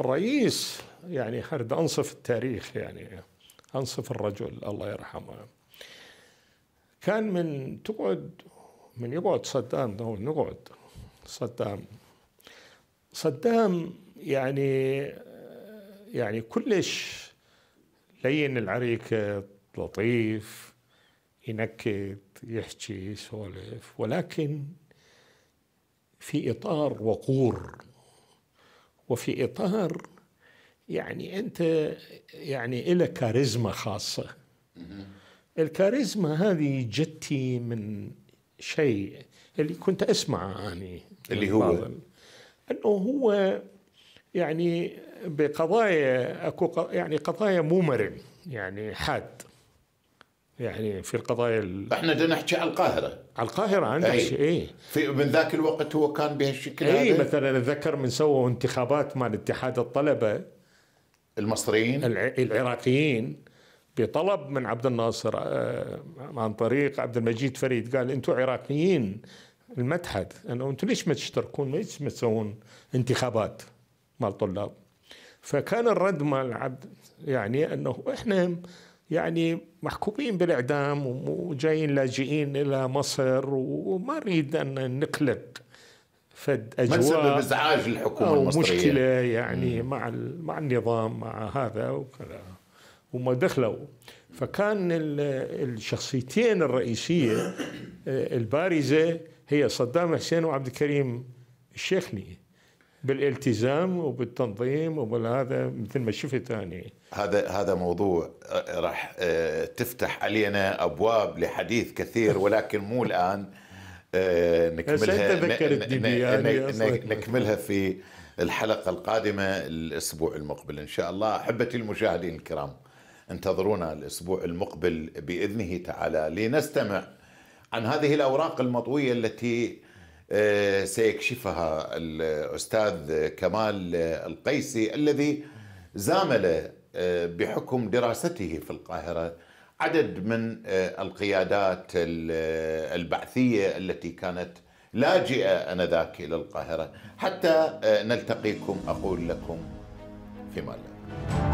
الرئيس يعني خالد أنصف التاريخ يعني أنصف الرجل الله يرحمه كان من تقعد من يقعد صدام نقول نقعد صدام صدام يعني يعني كلش لين العريكة لطيف ينكت يحكي يسولف ولكن في إطار وقور وفي اطار يعني انت يعني إلى كاريزما خاصه الكاريزما هذه جتي من شيء اللي كنت اسمعه اني اللي هو انه هو يعني بقضايا اكو يعني قضايا مو مرن يعني حاد يعني في القضايا ال... احنا بدنا نحكي على القاهره على القاهره عندك اي إيه؟ في من ذاك الوقت هو كان بهالشكل إيه، هذا اي مثلا اتذكر من سووا انتخابات مال اتحاد الطلبه المصريين العراقيين بطلب من عبد الناصر آه، عن طريق عبد المجيد فريد قال انتم عراقيين المتحد انه انتم ليش ما تشتركون ليش ما تسوون انتخابات مال طلاب فكان الرد مال عبد يعني انه احنا يعني محكومين بالإعدام وجايين لاجئين إلى مصر وما نريد أن نقلق فد أجواء ما سبب إزعاج الحكومه المصرية مشكلة يعني مع مع النظام مع هذا وكذا وما دخلوا فكان الشخصيتين الرئيسية آه، البارزة هي صدام حسين وعبد الكريم الشيخني بالالتزام وبالتنظيم وبالهذا مثل ما شفت انا هذا هذا موضوع آه، راح آه، تفتح علينا ابواب لحديث كثير ولكن مو الان آه، نكملها يعني نكملها في الحلقه القادمه الاسبوع المقبل ان شاء الله احبتي المشاهدين الكرام انتظرونا الاسبوع المقبل باذنه تعالى لنستمع عن هذه الاوراق المطويه التي آه، سيكشفها الاستاذ كمال القيسي الذي زامل آه، بحكم دراسته في القاهره عدد من آه، القيادات البعثيه التي كانت لاجئه انذاك الى القاهره حتى نلتقيكم اقول لكم فيما لا